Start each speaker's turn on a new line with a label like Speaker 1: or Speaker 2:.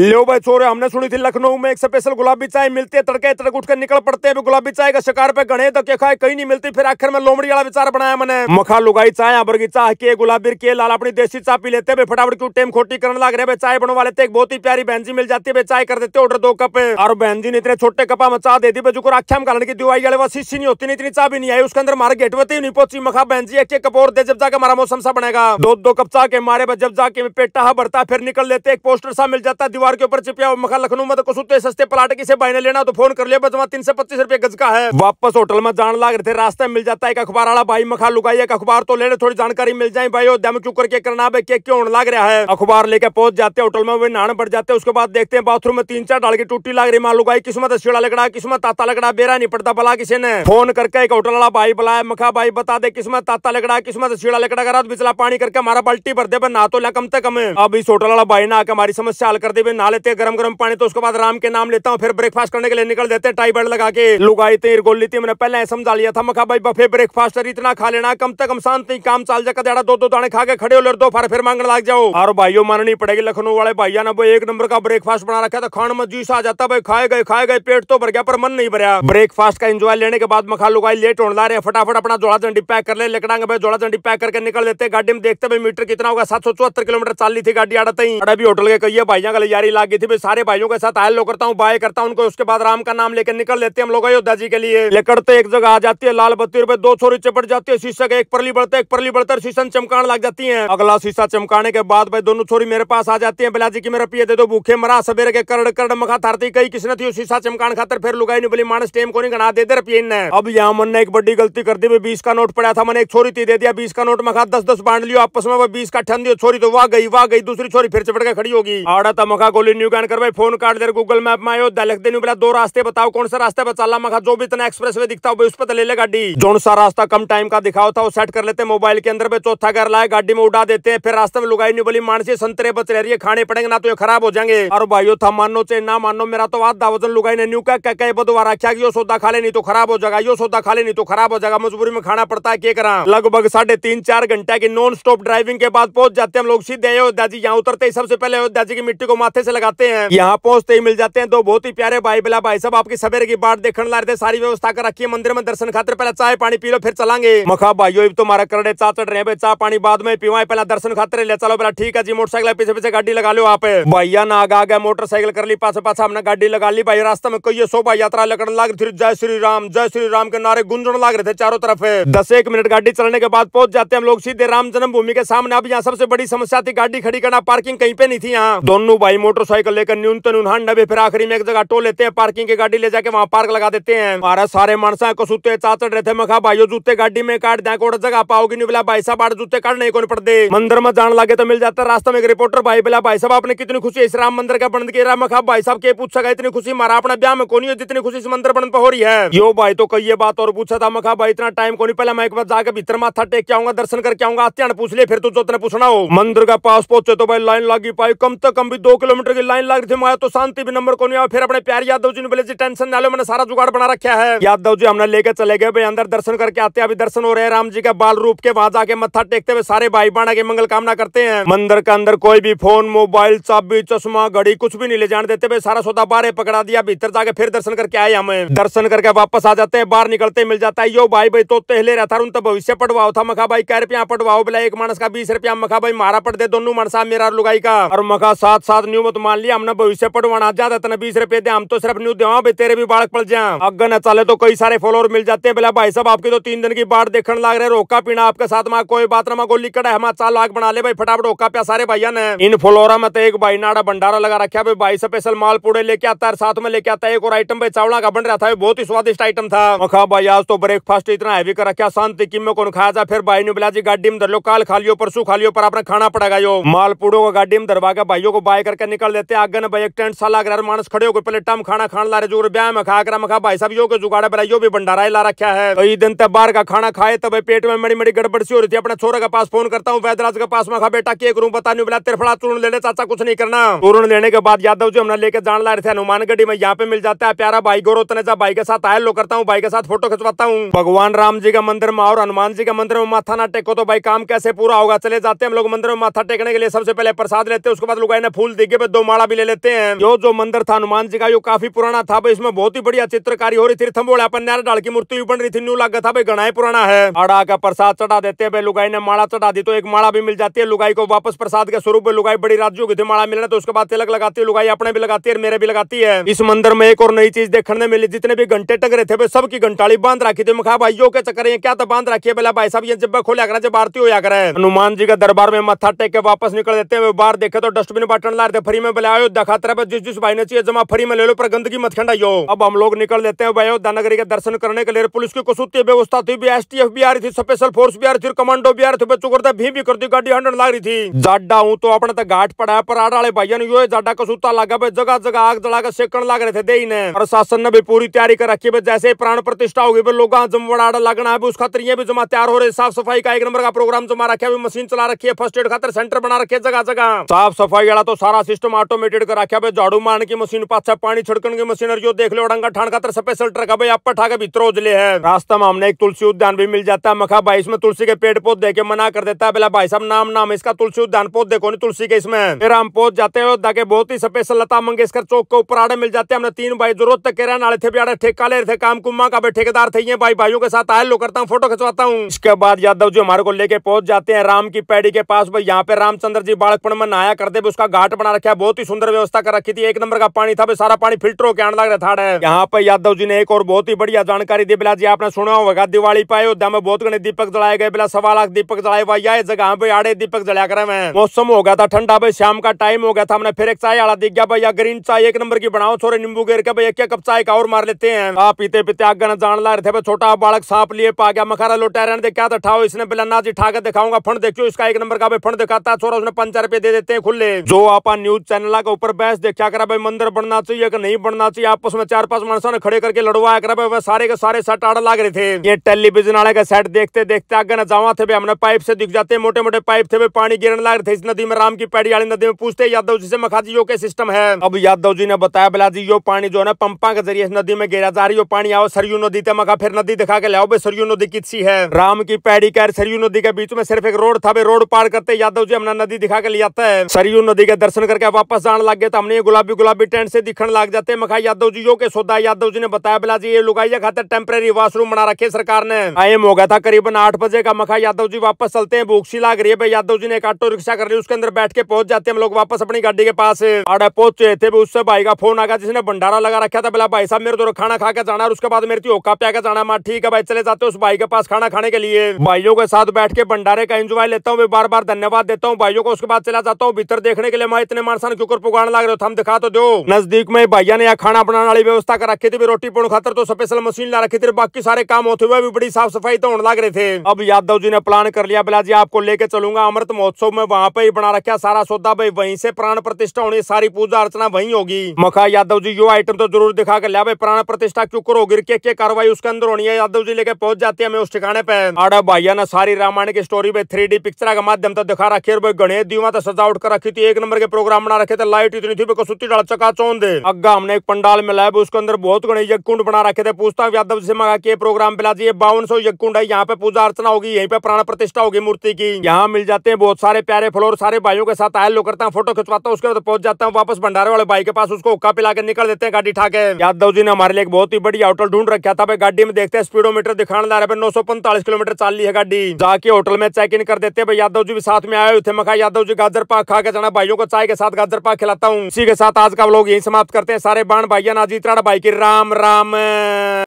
Speaker 1: लो भाई चोरे हमने सुनी थी लखनऊ में एक स्पेशल गुलाबी चाय मिलती है तड़के तड़क उठकर निकल पड़ते हैं गुलाबी चाय का शिकार पे गणे तो क्या खाए कहीं नहीं मिलती फिर आखिर में लोमड़ी वाला विचार बनाया मैंने मखा लुगाई चाय बरगी चाह के गुलाबी के लाल अपनी देसी चाय पी लेते हैं फटाफट क्यों टेम खोटी करने लग रहे चाय बनवा लेते बहुत ही प्यारी बहन जी मिल जाती है चाय कर देते ऑर्डर दो कप और बहन जी ने इतने छोटे कपा में चाह दे दी जो आख्या में कारण की दिवाई वाले वह नहीं होती इतनी चाह भी नहीं आई उसके अंदर मारे गेट ही नहीं पहुंची मखा बहन जी एक कप और दे जब जाके हमारा मौसम सा बनेगा दो दो कप चाह के मारे जब जाके पेटा भरता फिर निकल लेते एक पोस्टर सा मिल जाता द्वार के ऊपर चिपया मखा लखनऊ में तो कसुते सस्ते प्लाट किसे भाई ने लेना तो फोन कर लिया बजवा तीन सौ पच्चीस रुपए गज का है वापस होटल में जान लाग रहे थे रास्ते मिल जाता है अखबार वाला भाई मखा लुकाई एक अखबार तो लेने थोड़ी जानकारी मिल जाए भाई दम क्यों करके करना है के क्यों लाग रहा है अखबार लेके पहुंच जाते होटल में वे नान बढ़ जाते उसके बाद देखते हैं बाथरूम में तीन चार डाल की टूटी लाग रही मां लुगाई किस्मत सीढ़ा लगड़ा किस्मत ताता लगड़ा बेरा नहीं पड़ता बला किसी ने फोन करके एक होटल वाला भाई बुलाया मखा भाई बता दे किस्मत ताता लगड़ा किस्मत सीढ़ा लगड़ा करा बिचला पानी करके हमारा बाल्टी भर दे ना तो ला कम तक कम अब इस होटल वाला भाई ने आके हमारी समस्या हल कर दे नहा लेते हैं गर्म गर्म पानी तो उसके बाद राम के नाम लेता हूँ फिर ब्रेकफास्ट करने के लिए निकल देते हैं टाई बेल्ट लगा के लोग आई थे गोल ली थी मैंने पहले समझा लिया था मखा भाई बफे ब्रेकफास्ट इतना खा लेना कम तक शांत शांति काम चाल जाकर दो दो दाने खा के खड़े हो लड़ दो फार फिर मांगने लग जाओ और भाइयों माननी पड़ेगी लखनऊ वाले भैया ने वो एक नंबर का ब्रेकफास्ट बना रखा था तो खान में जूस आ जाता भाई खाए गए खाए गए पेट तो भर गया पर मन नहीं भरा ब्रेकफास्ट का एंजॉय लेने के बाद मखा लुगाई लेट होने ला रहे फटाफट अपना जोड़ा झंडी पैक कर ले भाई जोड़ा झंडी पैक करके निकल देते गाड़ी में देखते भाई मीटर कितना होगा सात सौ चौहत्तर किलोमीटर चाली थी गाड़ी आड़ते ही अभी होटल के कही भाइया का ले जा गाड़ी लागी थी सारे भाइयों के साथ आयल लो करता हूँ बाय करता हूँ उनको उसके बाद राम का नाम लेकर निकल लेते हैं हम लोग अयोध्या जी के लिए लेकर तो एक जगह आ जाती है लाल बत्ती रुपए दो छोरी चिपट जाती है शीशक एक परली बढ़ते एक परली बढ़ते शीशन चमकान लग जाती है अगला शीशा चमकाने के बाद भाई दोनों छोरी मेरे पास आ जाती है बिला जी की मेरा पिए दे दो भूखे मरा सवेरे के करड़ करड़ मखा थारती कई किसने थी शीशा चमकान खातर फिर लुगाई नहीं बोली मानस टेम को नहीं गना दे दे रही ने अब यहाँ मन ने एक बड़ी गलती कर दी भाई बीस का नोट पड़ा था मैंने एक छोरी थी दे दिया बीस का नोट मखा दस दस बांट लियो आपस में बीस का ठन दियो छोरी तो वाह गई वाह गई दूसरी छोरी फिर चपट के खड़ी होगी आड़ा था मखा गोली न्यू गान कर भाई फोन काट दे गूगल मैप में आयो दिख दे बोला दो रास्ते बताओ कौन सा रास्ता बचाला मखा जो भी इतना एक्सप्रेस वे दिखता हो उस पर तो ले ले गाड़ी जो सा रास्ता कम टाइम का दिखाओ था वो सेट कर लेते मोबाइल के अंदर चौथा घर लाए गाड़ी में उड़ा देते हैं फिर रास्ते में लुगाई नहीं बोली मानसी संतरे बच रही है खाने पड़ेंगे ना तो ये खराब हो जाएंगे और भाई था मानो चाहे ना मानो मेरा तो आधा वजन लुगाई ने न्यू का कह बुधवार रखा यो सौदा खा ले नहीं तो खराब हो जाएगा यो सौदा खा ले नहीं तो खराब हो जाएगा मजबूरी में खाना पड़ता है क्या करा लगभग साढ़े तीन चार घंटे की नॉन स्टॉप ड्राइविंग के बाद पहुंच जाते हम लोग सीधे अयोध्या जी यहाँ उतरते सबसे पहले अयोध्या जी की मिट्टी को माथे से लगाते हैं यहाँ पहुंचते ही मिल जाते हैं दो बहुत ही प्यारे भाई बिला भाई सब आपकी सवेरे की बाढ़ देखने ला रहे सारी व्यवस्था कर रखी है मंदिर में दर्शन खाते पहले चाय पानी पी लो फिर चलांगे मखा तो तो भाई तुम्हारा कर चा चढ़ रहे हैं चाह पानी बाद में पीवाए पहला दर्शन खाते ले चलो पहले ठीक है जी मोटरसाइकिल पीछे पीछे गाड़ी लगा लो आप भैया ना आगे आगे मोटरसाइकिल कर ली पास पास हमने गाड़ी लगा ली भाई रास्ता में कई शोभा यात्रा लगने लग रही जय श्री राम जय श्री राम के नारे गुंजन लग रहे थे चारों तरफ दस एक मिनट गाड़ी चलने के बाद पहुंच जाते हैं हम लोग सीधे राम जन्मभूमि के सामने अब यहाँ सबसे बड़ी समस्या थी गाड़ी खड़ी करना पार्किंग कहीं पे नहीं थी यहाँ दोनों भाई मोटरसाइकिल लेकर न्यूनतम उन्हान डबे फिर आखिरी में एक जगह टो लेते हैं पार्किंग की गाड़ी ले जाके वहाँ पार्क लगा देते हैं हमारा सारे मानसा को सुते चाचड़ रहे थे मखा भाईयो जूते गाड़ी में काट दें कोड़ जगह पाओगी नहीं बोला भाई साहब आठ जूते काट नहीं कौन पड़ते मंदिर में जान लगे तो मिल जाता रास्ता में एक रिपोर्टर भाई बोला भाई साहब आपने कितनी खुशी इस राम मंदिर का बंद किया मखा भाई साहब के पूछ सका इतनी खुशी मारा अपना ब्याह में कौन जितनी खुशी इस मंदिर बंद पर हो रही है यो भाई तो कही बात और पूछा था मखा भाई इतना टाइम को पहले मैं एक बार जाकर भीतर माथा टेक के आऊंगा दर्शन करके आऊंगा आत्यान पूछ लिया फिर तू तो जो पूछना हो मंदिर का पास पहुंचे तो भाई लाइन लगी पाई कम से कम भी दो किलो किलोमीटर की लाइन लग रही थी मैं तो शांति भी नंबर को नहीं आया फिर अपने प्यार यादव जी ने बोले जी टेंशन ना लो मैंने सारा जुगाड़ बना रखा है यादव जी हमने लेके चले गए भाई अंदर दर्शन करके आते हैं अभी दर्शन हो रहे हैं राम जी का बाल रूप के वहां जाके मत्था टेकते हुए सारे भाई बाणा आगे मंगल कामना करते हैं मंदिर के अंदर कोई भी फोन मोबाइल चाबी चश्मा घड़ी कुछ भी नहीं ले जाने देते भाई सारा सौदा बारे पकड़ा दिया भीतर जाके फिर दर्शन करके आए हमें दर्शन करके वापस आ जाते हैं बाहर निकलते मिल जाता है यो भाई भाई तो तेहले रहा था उन तो भविष्य पटवाओ था मखा भाई कह रुपया पटवाओ बोला एक मानस का बीस रुपया मखा भाई मारा पट दे दोनों मानसा मेरा लुगाई का और मखा साथ साथ न्यू वो मान लिया हमने भविष्य पढ़वाना ज्यादा तने बीस रुपए दे हम तो सिर्फ न्यू दे भाई तेरे भी बाढ़ पड़ जाए अगर न चले तो कई सारे फॉलोअर मिल जाते हैं बोला भाई साहब आपके तो तीन दिन की बाढ़ देखने लग रहे रोका पीना आपके साथ में कोई बात ना गोली कड़ा हमारा चार लाख बना ले भाई फटाफट रोका पिया सारे भैया ने इन फॉलोअर में तो एक भाई नाड़ा भंडारा लगा रखा भाई भाई स्पेशल माल पूरे लेके आता है साथ में लेके आता है एक और आइटम भाई चावला का बन रहा था बहुत ही स्वादिष्ट आइटम था खा भाई आज तो ब्रेकफास्ट इतना हैवी कर रखा शांति किम मैं कौन खाया जा फिर भाई ने बोला जी गाड़ी में धर लो काल खा लियो परसू खा लियो पर आपने खाना पड़ेगा यो मालपूड़ो का गाड़ी में धरवा के भाइयों को बाय करके निकल देते आगन भाई एक टेंट साला है मानस खड़े होकर पहले टम खाना खान ला रहे जोर ब्याह में खा कर मखा भाई साहब यो के जुगाड़ा बरा यो भी भंडारा ला रखा है कई तो दिन तक तो बाहर का खाना खाए तो भाई पेट में मड़ी मड़ी गड़बड़ सी हो रही थी अपने छोरा के पास फोन करता हूँ वैदराज के पास मखा बेटा के करूँ बता नहीं बोला तिरफड़ा चूर्ण लेने चाचा कुछ नहीं करना चूर्ण लेने के बाद यादव जी हमने लेके जान ला रहे थे हनुमानगढ़ी में यहाँ पे मिल जाता है प्यारा भाई गोरो भाई के साथ आयल लो करता हूँ भाई के साथ फोटो खिंचवाता हूँ भगवान राम जी का मंदिर में और हनुमान जी का मंदिर में माथा ना टेको तो भाई काम कैसे पूरा होगा चले जाते हैं हम लोग मंदिर में माथा टेकने के लिए सबसे पहले प्रसाद लेते हैं उसके बाद लुगाई ने फूल देखे पे दो माला भी ले लेते हैं यो जो मंदिर था हनुमान जी का यो काफी पुराना था भाई इसमें बहुत ही बढ़िया चित्रकारी हो रही थी थम्बोड़ा अपन न्यारा डाल की मूर्ति भी बन रही थी न्यू लगा था भाई गणाई पुराना है अड़ा का प्रसाद चढ़ा देते हैं लुगाई ने माला चढ़ा दी तो एक माला भी मिल जाती है लुगाई को वापस प्रसाद के स्वरूप लुगाई बड़ी राज्य की थी माला मिलना तो उसके बाद तिलक लगाती है लुगाई अपने भी लगाती है मेरे भी लगाती है इस मंदिर में एक और नई चीज देखने मिली जितने भी घंटे टंग रहे थे सबकी घंटाली बांध रखी थी मुखा भाई यो के चक्कर क्या तो बांध रखी है बेला भाई साहब ये जब खोलिया करा जब आरती होया है हनुमान जी का दरबार में मत्था टेक के वापस निकल देते हैं बाहर देखे तो डस्टबिन बाटन ला रहे थे फ्री में हो दखा तरह जिस जिस भाई ने चाहिए जमा फ्री में ले लो पर गंदगी मत यो अब हम लोग निकल लेते हैं अयोध्या नगरी के दर्शन करने के लिए पुलिस की कसूती व्यवस्था थी एस टी एफ भी आ रही थी स्पेशल फोर्स भी आ रही थी कमांडो भी आ रही थी बच्चों करते भी भी दी गाड़ी हंडन ला रही थी जाडा हूँ तो अपने घाट पड़ा है पर आड़ वाले भाइयों ने यो जाडा कसूता लगा भाई जगह जगह आग जला सेकड़ लग लाग रहे थे दे ने प्रशासन ने भी पूरी तैयारी कर रखी है जैसे ही प्राण प्रतिष्ठा होगी भाई लोग जमवाड़ा लगना है उस खातर ये भी जमा तैयार हो रहे साफ सफाई का एक नंबर का प्रोग्राम जमा रखे मशीन चला रखी है फर्स्ट एड खातर सेंटर बना रखे जगह जगह साफ सफाई वाला तो सारा सिस्टम सिस्टम ऑटोमेटेड करा क्या भाई झाड़ू मारने की मशीन पाछा पानी छिड़कने की मशीन और देख लो अड़ंगा ठाण खातर स्पेशल ट्रक है भाई आप पठा के भीतर उजले है रास्ता में हमने एक तुलसी उद्यान भी मिल जाता है मखा भाई इसमें तुलसी के पेड़ पौधे के मना कर देता है बेला भाई साहब नाम नाम इसका तुलसी उद्यान पौधे को तुलसी के इसमें फिर हम पहुंच जाते हैं ताकि बहुत ही स्पेशल लता मंगेशकर चौक के ऊपर आड़े मिल जाते हैं हमने तीन भाई जरूरत तक के रहे थे भी ठेका ले रहे थे काम कुमा का ठेकेदार थे ये भाई भाइयों के साथ आए लो करता हूँ फोटो खिंचवाता हूँ इसके बाद यादव जी हमारे को लेके पहुंच जाते हैं राम की पैड़ी के पास भाई यहाँ पे रामचंद्र जी बालकपण में नहाया करते उसका घाट बना रखा है बहुत ही सुंदर व्यवस्था कर रखी थी एक नंबर का पानी था सारा पानी फिल्टर होकर आने लग रहा था यहाँ पे यादव जी ने एक और बहुत ही बढ़िया जानकारी दी बिला जी आपने सुना होगा दिवाली पाए अयोध्या में बहुत गणी दीपक जलाए गए बिला सवा लाख दीपक जलाए हुआ जगह पे हाँ, आड़े दीपक जलाया कर मौसम हो गया था ठंडा भाई शाम का टाइम हो गया था हमने फिर एक चाय आड़ा दिख गया भैया ग्रीन चाय एक नंबर की बनाओ छोरे नींबू गेर के भाई एक कप चाय का और मार लेते हैं आप पीते पीते आगे ना जान ला रहे थे छोटा बालक सांप लिए पा गया मखारा लोटा रहने क्या था तो ठाओ इसने जी ठाकर दिखाऊंगा फंड देखियो इसका एक नंबर का फंड दिखाता है छोरा उसने पंचा रुपए दे देते हैं खुले जो आप न्यूज न्यूज चैनल के ऊपर बहस देखा करा भाई मंदिर बनना चाहिए कि नहीं बनना चाहिए आपस में चार पांच मनसा ने खड़े करके लड़वाया करा भाई सारे के सारे सेट आड़ लाग रहे थे ये टेलीविजन वाले का सेट देखते देखते आगे न जावा थे हमने पाइप से दिख जाते मोटे मोटे पाइप थे पानी गिरने लग रहे थे इस नदी में राम की पैड़ी वाली नदी में पूछते यादव जी से मखा जी यो के सिस्टम है अब यादव जी ने बताया बिला जी यो पानी जो है पंपा के जरिए इस नदी में गिरा जा रही हो पानी आओ सरयू नदी थे मखा फिर नदी दिखा के लाओ भाई सरयू नदी किसी है राम की पैड़ी का सरयू नदी के बीच में सिर्फ एक रोड था भाई रोड पार करते यादव जी हमने नदी दिखा के लिया था है सरयू नदी के दर्शन करके गया वापस आने लग गए तो हमने गुलाबी गुलाबी टेंट से दिखने लग जाते मखाई यादव जी यो के सोदा यादव जी ने बताया बिला जी ये लुगाइया खाते टेम्परेरी वाशरूम बना रखे सरकार ने टाइम हो गया था करीबन आठ बजे का मखा यादव जी वापस चलते हैं भूख सी लाग रही है भाई यादव जी ने एक ऑटो रिक्शा कर ली उसके अंदर बैठ के पहुंच जाते हैं हम लोग वापस अपनी गाड़ी के पास आड़े पहुंच थे उससे भाई का फोन आ गया जिसने भंडारा लगा रखा था बिला भाई साहब मेरे तो खाना खा के जाना उसके बाद मेरे होका तो प्या जाना माँ ठीक है भाई चले जाते उस भाई के पास खाना खाने के लिए भाइयों के साथ बैठ के भंडारे का एंजॉय लेता हूँ बार बार धन्यवाद देता हूँ भाइयों को उसके बाद चला जाता हूँ भीतर देखने के लिए मैं इतने मानसान के ऊपर लग रहे हो थम दिखा तो दो नजदीक में भैया ने यहाँ खाना बनाने वाली व्यवस्था कर रखी थी रोटी पुण खातर तो स्पेशल मशीन ला रखी थी बाकी सारे काम होते हुए भी बड़ी साफ सफाई तो होने लग रहे थे अब यादव जी ने प्लान कर लिया जी आपको लेके चलूंगा अमृत महोत्सव में वहाँ पे ही बना रखा सारा सौदा भाई वहीं से प्राण प्रतिष्ठा होनी सारी पूजा अर्चना वही होगी मखा यादव जी यो आइटम तो जरूर दिखा कर लिया भाई प्राण प्रतिष्ठा क्यों होगी क्या क्या कार्रवाई उसके अंदर होनी है यादव जी लेके पहुंच जाती है हमें उस ठिकाने पे आड़ा भाइया ने सारी रामायण की स्टोरी भाई थ्री पिक्चर का माध्यम तो दिखा रखी है गणेश दीवा तो सजावट कर रखी थी एक नंबर के प्रोग्राम बना रखे थे लाइट इतनी थी बेको डाल चका चौन दे अग्गा हमने एक पंडाल में लाया उसके अंदर बहुत घने यज्ञ बना रखे थे पूछता यादव से मंगा के प्रोग्राम पिला जी बावन सौ यज्ञ है यहाँ पे पूजा अर्चना होगी यही पे प्राण प्रतिष्ठा होगी मूर्ति की यहाँ मिल जाते हैं बहुत सारे प्यारे फ्लोर सारे भाइयों के साथ आयल लोग करता हूँ फोटो खिंचवाता हूँ उसके बाद पहुंच जाता हूँ वापस भंडारे वाले भाई के पास उसको हुक्का पिला के निकल देते हैं गाड़ी ठाके यादव जी ने हमारे लिए बहुत ही बढ़िया होटल ढूंढ रखा था भाई गाड़ी में देखते हैं स्पीडोमीटर दिखाने ला रहे नौ सौ पैंतालीस किलोमीटर चाल ली है गाड़ी जाके होटल में चेक इन कर देते हैं भाई यादव जी भी साथ में आए हुए थे मखा यादव जी गाजर पाक खा के जाना भाइयों को चाय के साथ साथ पा खिलाता हूँ इसी के साथ आज का लोग यही समाप्त करते हैं सारे बाण भाइया नाजीत राणा भाई की राम राम